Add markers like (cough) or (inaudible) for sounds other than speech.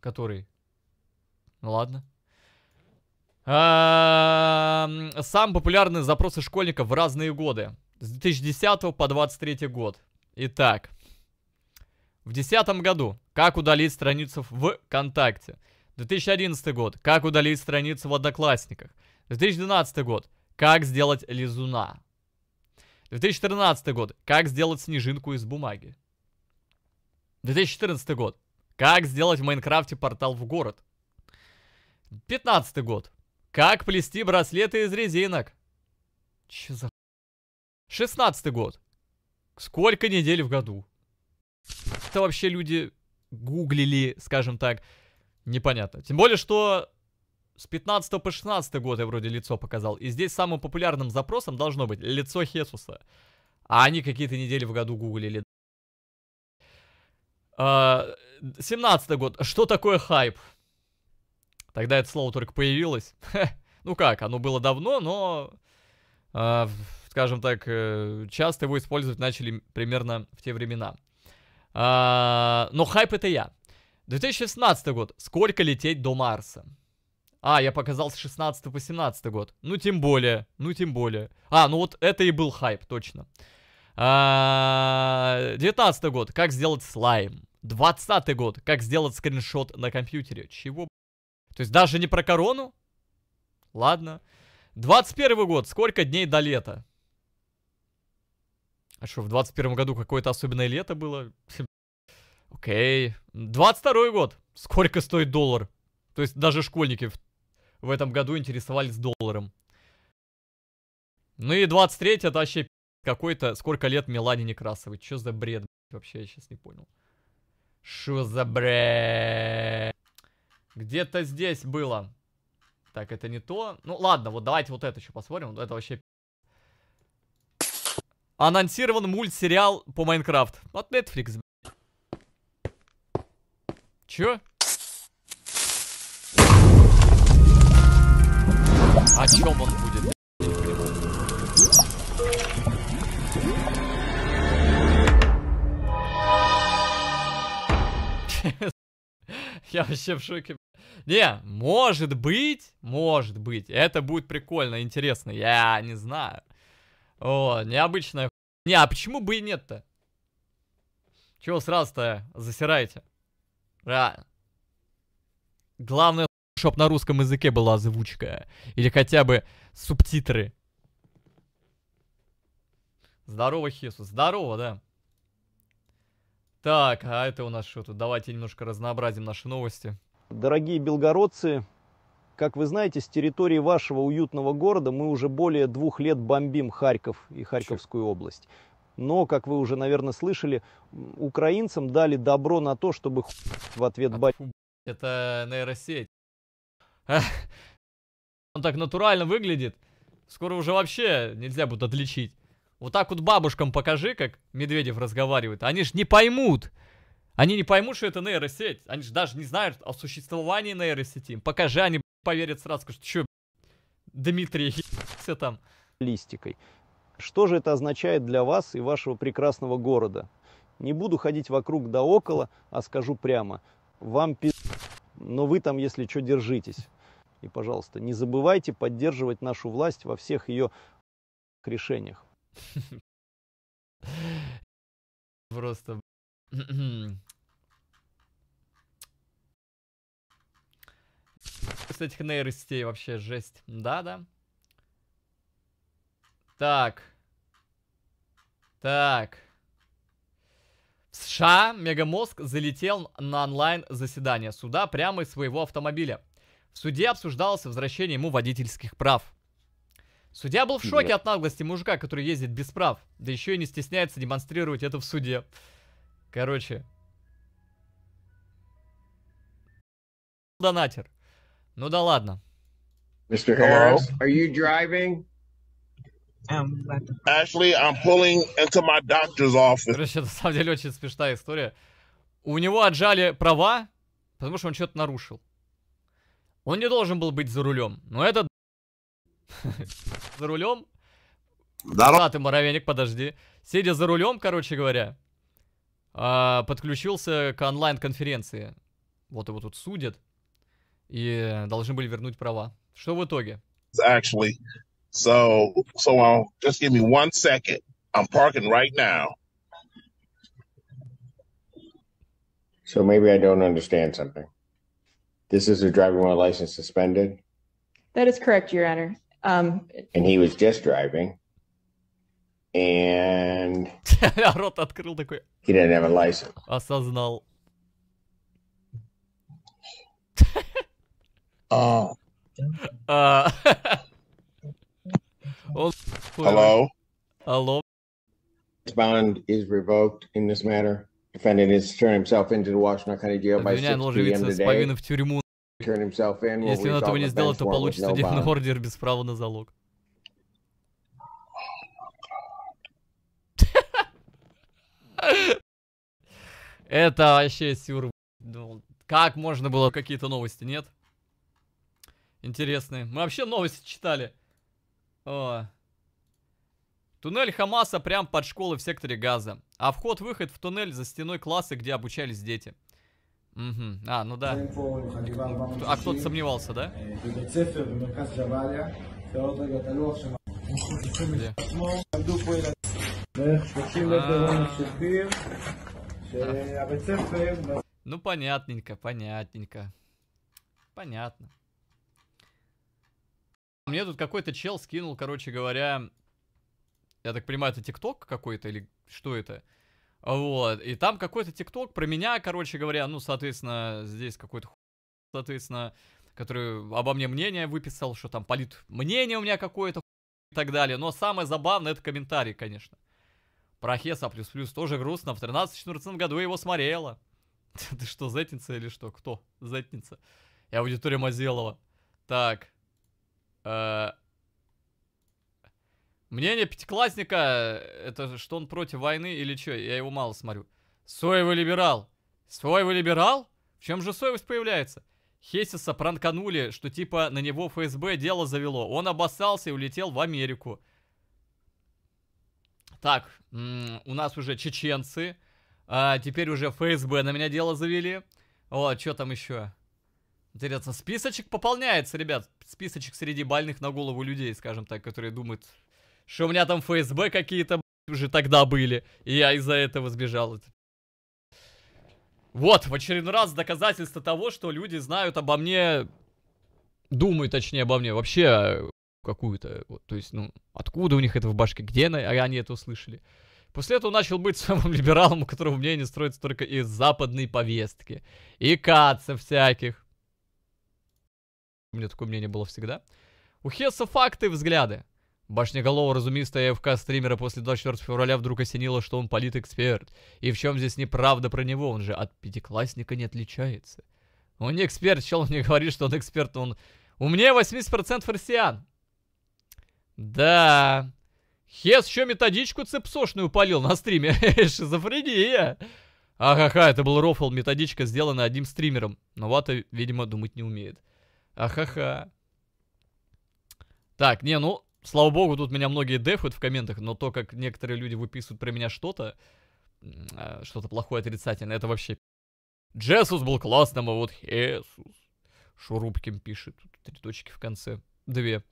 Который? Ну ладно. Самые популярные запросы школьников в разные годы. С 2010 по 23 год. Итак. В 2010 году. Как удалить страницу в ВКонтакте. 2011 год. Как удалить страницу в Одноклассниках. 2012 год. Как сделать лизуна. 2013 год. Как сделать снежинку из бумаги. 2014 год. Как сделать в Майнкрафте портал в город? 15 год. Как плести браслеты из резинок? Че за... 16 год. Сколько недель в году? Это вообще люди гуглили, скажем так, непонятно. Тем более, что с 15 по 16 год я вроде лицо показал. И здесь самым популярным запросом должно быть лицо Хесуса. А они какие-то недели в году гуглили. А, 17 год. Что такое хайп? Тогда это слово только появилось. ну как, оно было давно, но, а, скажем так, э, часто его использовать начали примерно в те времена. А, но хайп это я. 2016 год. Сколько лететь до Марса? А, я показал с 16 по 17 год. Ну, тем более, ну, тем более. А, ну вот это и был хайп, точно. 19 а, год. Как сделать слайм? 20 год. Как сделать скриншот на компьютере? Чего? То есть даже не про корону? Ладно. 21 год. Сколько дней до лета? А что, в 21 году какое-то особенное лето было? (laughs) Окей. 22 год. Сколько стоит доллар? То есть даже школьники в, в этом году интересовались долларом. Ну и 23 это вообще какой-то... Сколько лет Милане Некрасовой? Что за бред? Вообще я сейчас не понял. Шо за бре? Где-то здесь было. Так, это не то. Ну ладно, вот давайте вот это еще посмотрим. Это вообще... Анонсирован мультсериал по Майнкрафт. От Netflix, Чё? О чем он будет? (laughs) Я вообще в шоке. Не, может быть, может быть. Это будет прикольно, интересно. Я не знаю. О, необычная Не, а почему бы и нет-то? Чего сразу-то засираете? Реально. Главное, чтоб на русском языке была озвучка. Или хотя бы субтитры. Здорово, Хису. Здорово, да. Так, а это у нас что тут? Давайте немножко разнообразим наши новости. Дорогие белгородцы, как вы знаете, с территории вашего уютного города мы уже более двух лет бомбим Харьков и Харьковскую Чё? область. Но, как вы уже, наверное, слышали, украинцам дали добро на то, чтобы в ответ а бать. Это нейросеть. Он так натурально выглядит. Скоро уже вообще нельзя будет отличить. Вот так вот бабушкам покажи, как Медведев разговаривает. Они ж не поймут. Они не поймут, что это нейросеть. Они же даже не знают о существовании нейросети. покажи, они поверят сразу, скажут, что Дмитрий, все там. Листикой. Что же это означает для вас и вашего прекрасного города? Не буду ходить вокруг да около, а скажу прямо. Вам пи... Но вы там, если что, держитесь. И, пожалуйста, не забывайте поддерживать нашу власть во всех ее решениях. Просто... С этих нейросетей вообще жесть. Да-да. Так. Так. В США Мегамозг залетел на онлайн-заседание суда прямо из своего автомобиля. В суде обсуждалось возвращение ему водительских прав. Судья был в шоке от наглости мужика, который ездит без прав, да еще и не стесняется демонстрировать это в суде. Короче. Донатер. Ну да ладно. Mr. Harris, э, are you driving? Эм, Ashley, I'm pulling into my doctor's office. Короче, (laughs) на самом деле очень смешная история. У него отжали права, потому что он что-то нарушил. Он не должен был быть за рулем. Но этот за рулем. Здорово. А, ты муравейник, подожди. Сидя за рулем, короче говоря, подключился к онлайн-конференции. Вот его тут судят. И должны были вернуть права. Что в итоге? Actually, so, so um, just give me one second. I'm parking right now. So maybe I don't understand something. This is a driving while license suspended? That is correct, Your Honor. Um, and he was just driving. And... Рот открыл такой. He didn't have a license. Осознал. Oh. Uh, Hello? Hello? Bond is revoked in this matter. Defendant is turning himself into the Washington County Jail by 6 p.m. today. Если он этого не сделает, то получит судебный ордер без права на залог. Это вообще сюр... Ну, как можно было? Какие-то новости, нет? Интересные. Мы вообще новости читали. О. Туннель Хамаса прям под школы в секторе Газа. А вход-выход в туннель за стеной класса, где обучались дети. Угу. А, ну да. А кто-то сомневался, да? Где? Ну, понятненько, понятненько. Понятно. Мне тут какой-то чел скинул, короче говоря, я так понимаю, это ТикТок какой-то или что это? Вот, и там какой-то тикток про меня, короче говоря, ну, соответственно, здесь какой-то соответственно, который обо мне мнение выписал, что там полит мнение у меня какое-то и так далее. Но самое забавное это комментарий, конечно. Про Хеса а плюс плюс тоже грустно. В 13-14 году его смотрела. (laughs) Ты что, Зетница или что? Кто? Зетница. Я аудитория Мазелова. Так. Э, Мнение пятиклассника, э, это что он против войны или что? Я его мало смотрю. Соевый либерал. Соевый либерал? В чем же соевость появляется? Хесиса пранканули, что типа на него ФСБ дело завело. Он обоссался и улетел в Америку. Так, у нас уже чеченцы. А, теперь уже ФСБ на меня дело завели. О, что там еще? Интересно, списочек пополняется, ребят. Списочек среди больных на голову людей, скажем так, которые думают, что у меня там ФСБ какие-то уже тогда были, и я из-за этого сбежал. Вот, в очередной раз доказательство того, что люди знают обо мне, думают точнее обо мне, вообще а, какую-то, вот, то есть, ну, откуда у них это в башке, где а они это услышали. После этого начал быть (laughs) самым либералом, у которого мнение строится только из западной повестки. И кацев всяких. У меня такое мнение было всегда. У Хесса факты и взгляды. Башнеголова, разумистая ФК стримера после 24 февраля вдруг осенило, что он политэксперт. И в чем здесь неправда про него? Он же от пятиклассника не отличается. Он не эксперт, чел мне говорит, что он эксперт, он... Умнее 80% россиян. Да. Хес еще методичку цепсошную полил на стриме. (laughs) Шизофрения. Ахаха, это был рофл, методичка сделана одним стримером. Но Вата, видимо, думать не умеет. Ахаха. Так, не, ну, Слава богу, тут меня многие дефают в комментах, но то, как некоторые люди выписывают про меня что-то, а, что-то плохое, отрицательное, это вообще... Джесус был классным, а вот Хесус. шурупким пишет, тут три точки в конце, две.